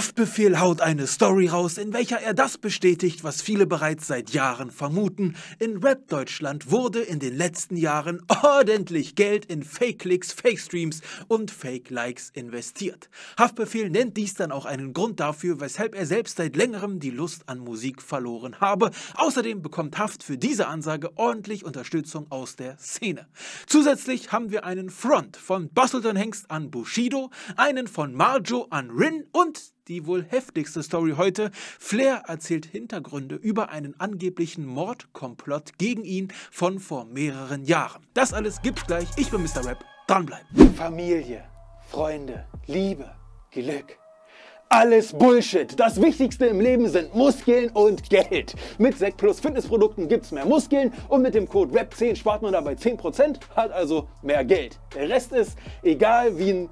Haftbefehl haut eine Story raus, in welcher er das bestätigt, was viele bereits seit Jahren vermuten. In Rap Deutschland wurde in den letzten Jahren ordentlich Geld in Fake-Klicks, Fake-Streams und Fake-Likes investiert. Haftbefehl nennt dies dann auch einen Grund dafür, weshalb er selbst seit längerem die Lust an Musik verloren habe. Außerdem bekommt Haft für diese Ansage ordentlich Unterstützung aus der Szene. Zusätzlich haben wir einen Front von Bustleton Hengst an Bushido, einen von Marjo an Rin und die wohl heftigste Story heute. Flair erzählt Hintergründe über einen angeblichen Mordkomplott gegen ihn von vor mehreren Jahren. Das alles gibt's gleich. Ich bin Mr. Rap. Dranbleiben. Familie, Freunde, Liebe, Glück. Alles Bullshit. Das Wichtigste im Leben sind Muskeln und Geld. Mit Sekt Plus Fitnessprodukten gibt's mehr Muskeln und mit dem Code RAP10 spart man dabei 10%, hat also mehr Geld. Der Rest ist egal wie ein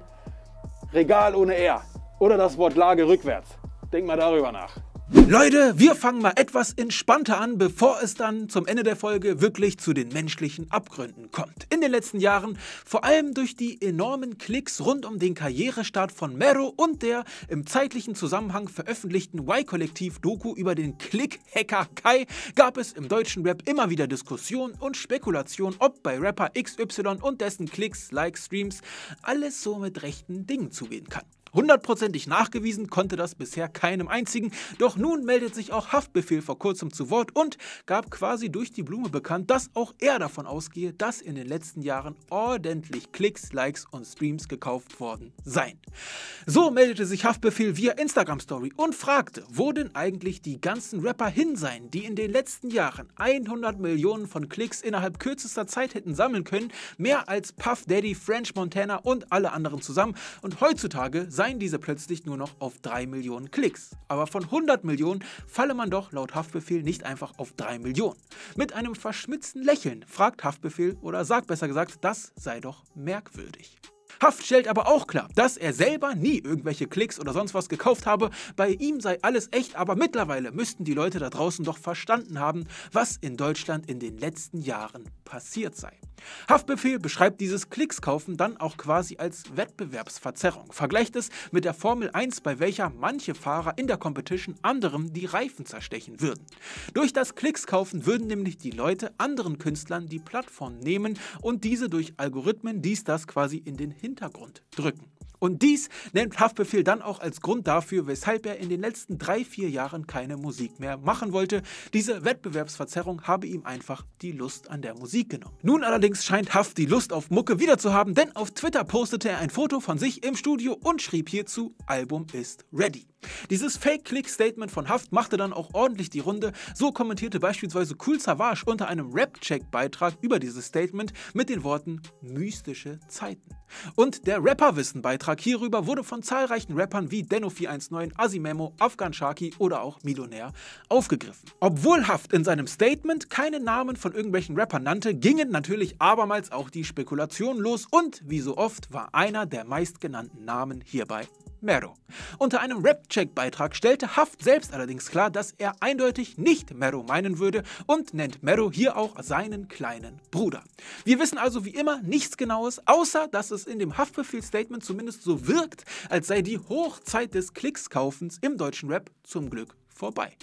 Regal ohne R. Oder das Wort Lage rückwärts. Denk mal darüber nach. Leute, wir fangen mal etwas entspannter an, bevor es dann zum Ende der Folge wirklich zu den menschlichen Abgründen kommt. In den letzten Jahren, vor allem durch die enormen Klicks rund um den Karrierestart von Mero und der im zeitlichen Zusammenhang veröffentlichten Y-Kollektiv-Doku über den Klick-Hacker Kai, gab es im deutschen Rap immer wieder Diskussionen und Spekulationen, ob bei Rapper XY und dessen Klicks, Likes, Streams alles so mit rechten Dingen zugehen kann. Hundertprozentig nachgewiesen konnte das bisher keinem einzigen, doch nun meldet sich auch Haftbefehl vor kurzem zu Wort und gab quasi durch die Blume bekannt, dass auch er davon ausgehe, dass in den letzten Jahren ordentlich Klicks, Likes und Streams gekauft worden seien. So meldete sich Haftbefehl via Instagram Story und fragte, wo denn eigentlich die ganzen Rapper hin seien, die in den letzten Jahren 100 Millionen von Klicks innerhalb kürzester Zeit hätten sammeln können, mehr als Puff Daddy, French Montana und alle anderen zusammen und heutzutage seien diese plötzlich nur noch auf 3 Millionen Klicks. Aber von 100 Millionen falle man doch laut Haftbefehl nicht einfach auf 3 Millionen. Mit einem verschmitzten Lächeln fragt Haftbefehl oder sagt besser gesagt, das sei doch merkwürdig. Haft stellt aber auch klar, dass er selber nie irgendwelche Klicks oder sonst was gekauft habe. Bei ihm sei alles echt, aber mittlerweile müssten die Leute da draußen doch verstanden haben, was in Deutschland in den letzten Jahren passiert sei. Haftbefehl beschreibt dieses Klickskaufen dann auch quasi als Wettbewerbsverzerrung. Vergleicht es mit der Formel 1, bei welcher manche Fahrer in der Competition anderem die Reifen zerstechen würden. Durch das Klickskaufen würden nämlich die Leute anderen Künstlern die Plattform nehmen und diese durch Algorithmen dies das quasi in den Hintergrund drücken. Und dies nennt Haftbefehl dann auch als Grund dafür, weshalb er in den letzten drei, vier Jahren keine Musik mehr machen wollte. Diese Wettbewerbsverzerrung habe ihm einfach die Lust an der Musik genommen. Nun allerdings scheint Haft die Lust auf Mucke wieder zu haben, denn auf Twitter postete er ein Foto von sich im Studio und schrieb hierzu, Album ist ready. Dieses Fake-Click-Statement von Haft machte dann auch ordentlich die Runde. So kommentierte beispielsweise Cool Savage unter einem Rap-Check-Beitrag über dieses Statement mit den Worten mystische Zeiten. Und der Rapperwissen-Beitrag hierüber wurde von zahlreichen Rappern wie Denno419, Asimemo, Afghan Sharky oder auch Millionär aufgegriffen. Obwohl Haft in seinem Statement keine Namen von irgendwelchen Rappern nannte, gingen natürlich abermals auch die Spekulationen los und wie so oft war einer der meistgenannten Namen hierbei Mero. Unter einem Rap-Check-Beitrag stellte Haft selbst allerdings klar, dass er eindeutig nicht Mero meinen würde und nennt Mero hier auch seinen kleinen Bruder. Wir wissen also wie immer nichts Genaues, außer dass es in dem Haftbefehl-Statement zumindest so wirkt, als sei die Hochzeit des Klickskaufens im deutschen Rap zum Glück vorbei.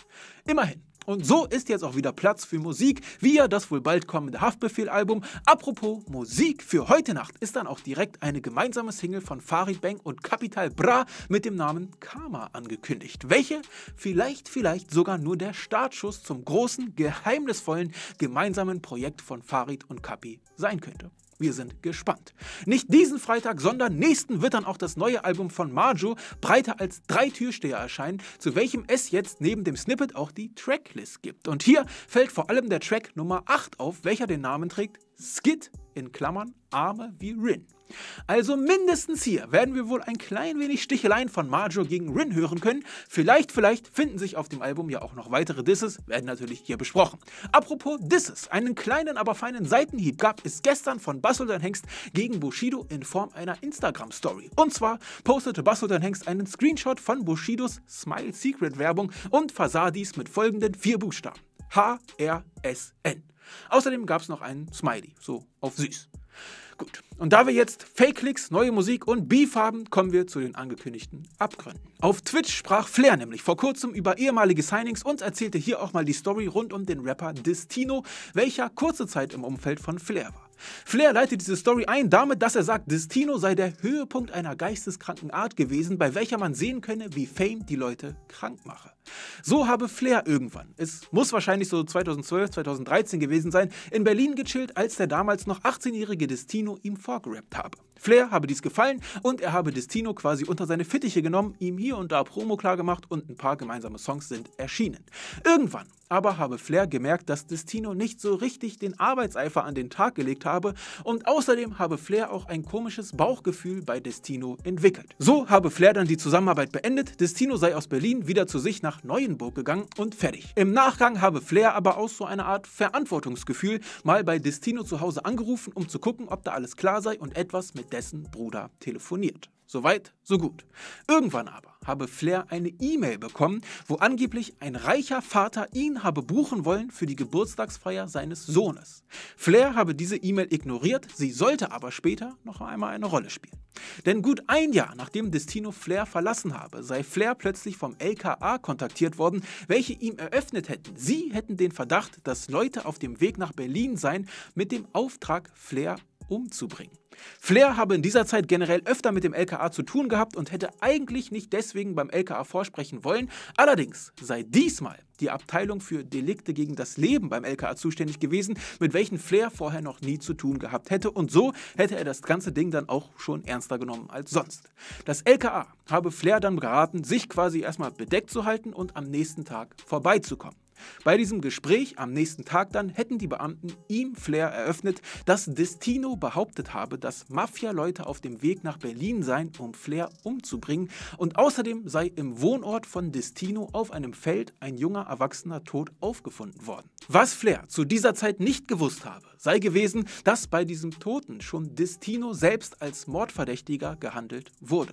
Immerhin, und so ist jetzt auch wieder Platz für Musik, via das wohl bald kommende Haftbefehl-Album. Apropos Musik, für heute Nacht ist dann auch direkt eine gemeinsame Single von Farid Bang und Capital Bra mit dem Namen Karma angekündigt. Welche? Vielleicht, vielleicht sogar nur der Startschuss zum großen, geheimnisvollen gemeinsamen Projekt von Farid und Capi sein könnte. Wir sind gespannt. Nicht diesen Freitag, sondern nächsten wird dann auch das neue Album von Marjo breiter als drei Türsteher erscheinen, zu welchem es jetzt neben dem Snippet auch die Tracklist gibt. Und hier fällt vor allem der Track Nummer 8 auf, welcher den Namen trägt Skid in Klammern Arme wie Rin. Also mindestens hier werden wir wohl ein klein wenig Sticheleien von Majo gegen Rin hören können. Vielleicht, vielleicht finden sich auf dem Album ja auch noch weitere Disses, werden natürlich hier besprochen. Apropos Disses, einen kleinen, aber feinen Seitenhieb gab es gestern von Basultan Hengst gegen Bushido in Form einer Instagram-Story. Und zwar postete Basultan Hengst einen Screenshot von Bushidos Smile Secret Werbung und versah dies mit folgenden vier Buchstaben. H-R-S-N. Außerdem gab es noch einen Smiley, so auf süß. Gut, und da wir jetzt fake Clicks, neue Musik und Beef haben, kommen wir zu den angekündigten Abgründen. Auf Twitch sprach Flair nämlich vor kurzem über ehemalige Signings und erzählte hier auch mal die Story rund um den Rapper Destino, welcher kurze Zeit im Umfeld von Flair war. Flair leitet diese Story ein damit, dass er sagt, Destino sei der Höhepunkt einer geisteskranken Art gewesen, bei welcher man sehen könne, wie Fame die Leute krank mache. So habe Flair irgendwann, es muss wahrscheinlich so 2012, 2013 gewesen sein, in Berlin gechillt, als der damals noch 18-jährige Destino ihm vorgerappt habe. Flair habe dies gefallen und er habe Destino quasi unter seine Fittiche genommen, ihm hier und da Promo klar gemacht und ein paar gemeinsame Songs sind erschienen. Irgendwann aber habe Flair gemerkt, dass Destino nicht so richtig den Arbeitseifer an den Tag gelegt habe und außerdem habe Flair auch ein komisches Bauchgefühl bei Destino entwickelt. So habe Flair dann die Zusammenarbeit beendet, Destino sei aus Berlin wieder zu sich nach Neuenburg gegangen und fertig. Im Nachgang habe Flair aber auch so eine Art Verantwortungsgefühl mal bei Destino zu Hause angerufen, um zu gucken, ob da alles klar sei und etwas mit dessen Bruder telefoniert. Soweit, so gut. Irgendwann aber habe Flair eine E-Mail bekommen, wo angeblich ein reicher Vater ihn habe buchen wollen für die Geburtstagsfeier seines Sohnes. Flair habe diese E-Mail ignoriert, sie sollte aber später noch einmal eine Rolle spielen. Denn gut ein Jahr nachdem Destino Flair verlassen habe, sei Flair plötzlich vom LKA kontaktiert worden, welche ihm eröffnet hätten, sie hätten den Verdacht, dass Leute auf dem Weg nach Berlin seien mit dem Auftrag, Flair umzubringen. Flair habe in dieser Zeit generell öfter mit dem LKA zu tun gehabt und hätte eigentlich nicht deswegen beim LKA vorsprechen wollen. Allerdings sei diesmal die Abteilung für Delikte gegen das Leben beim LKA zuständig gewesen, mit welchen Flair vorher noch nie zu tun gehabt hätte und so hätte er das ganze Ding dann auch schon ernster genommen als sonst. Das LKA habe Flair dann geraten, sich quasi erstmal bedeckt zu halten und am nächsten Tag vorbeizukommen. Bei diesem Gespräch am nächsten Tag dann hätten die Beamten ihm Flair eröffnet, dass Destino behauptet habe, dass Mafia-Leute auf dem Weg nach Berlin seien, um Flair umzubringen und außerdem sei im Wohnort von Destino auf einem Feld ein junger Erwachsener tot aufgefunden worden. Was Flair zu dieser Zeit nicht gewusst habe, sei gewesen, dass bei diesem Toten schon Destino selbst als Mordverdächtiger gehandelt wurde.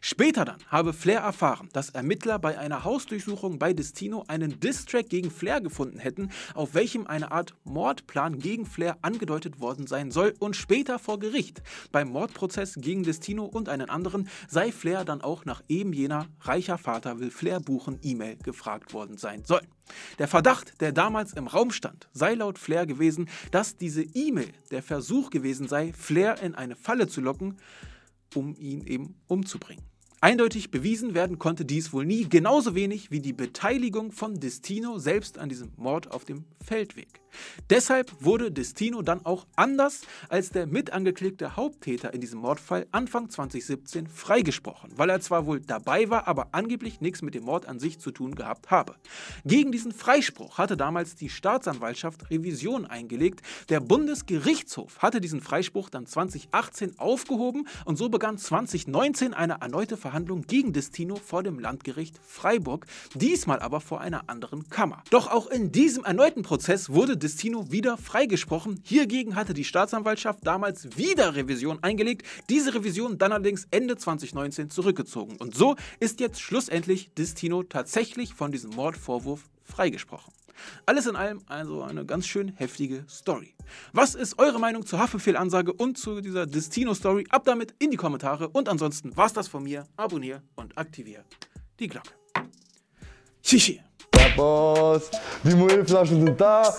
Später dann habe Flair erfahren, dass Ermittler bei einer Hausdurchsuchung bei Destino einen Distrack gegen Flair gefunden hätten, auf welchem eine Art Mordplan gegen Flair angedeutet worden sein soll und später vor Gericht beim Mordprozess gegen Destino und einen anderen sei Flair dann auch nach eben jener reicher Vater will Flair buchen E-Mail gefragt worden sein soll. Der Verdacht, der damals im Raum stand, sei laut Flair gewesen, dass diese E-Mail der Versuch gewesen sei, Flair in eine Falle zu locken, um ihn eben umzubringen. Eindeutig bewiesen werden konnte dies wohl nie, genauso wenig wie die Beteiligung von Destino selbst an diesem Mord auf dem Feldweg. Deshalb wurde Destino dann auch anders als der mitangeklickte Haupttäter in diesem Mordfall Anfang 2017 freigesprochen, weil er zwar wohl dabei war, aber angeblich nichts mit dem Mord an sich zu tun gehabt habe. Gegen diesen Freispruch hatte damals die Staatsanwaltschaft Revision eingelegt. Der Bundesgerichtshof hatte diesen Freispruch dann 2018 aufgehoben und so begann 2019 eine erneute Verhandlung gegen Destino vor dem Landgericht Freiburg, diesmal aber vor einer anderen Kammer. Doch auch in diesem erneuten Prozess wurde Destino wieder freigesprochen. Hiergegen hatte die Staatsanwaltschaft damals wieder Revision eingelegt, diese Revision dann allerdings Ende 2019 zurückgezogen. Und so ist jetzt schlussendlich Destino tatsächlich von diesem Mordvorwurf freigesprochen. Alles in allem also eine ganz schön heftige Story. Was ist eure Meinung zur Haftbefehlansage und zu dieser Destino-Story? Ab damit in die Kommentare und ansonsten war's das von mir. Abonnier und aktivier die Glocke. Tschüssi! Ja, Boss, die Mullflaschen sind da.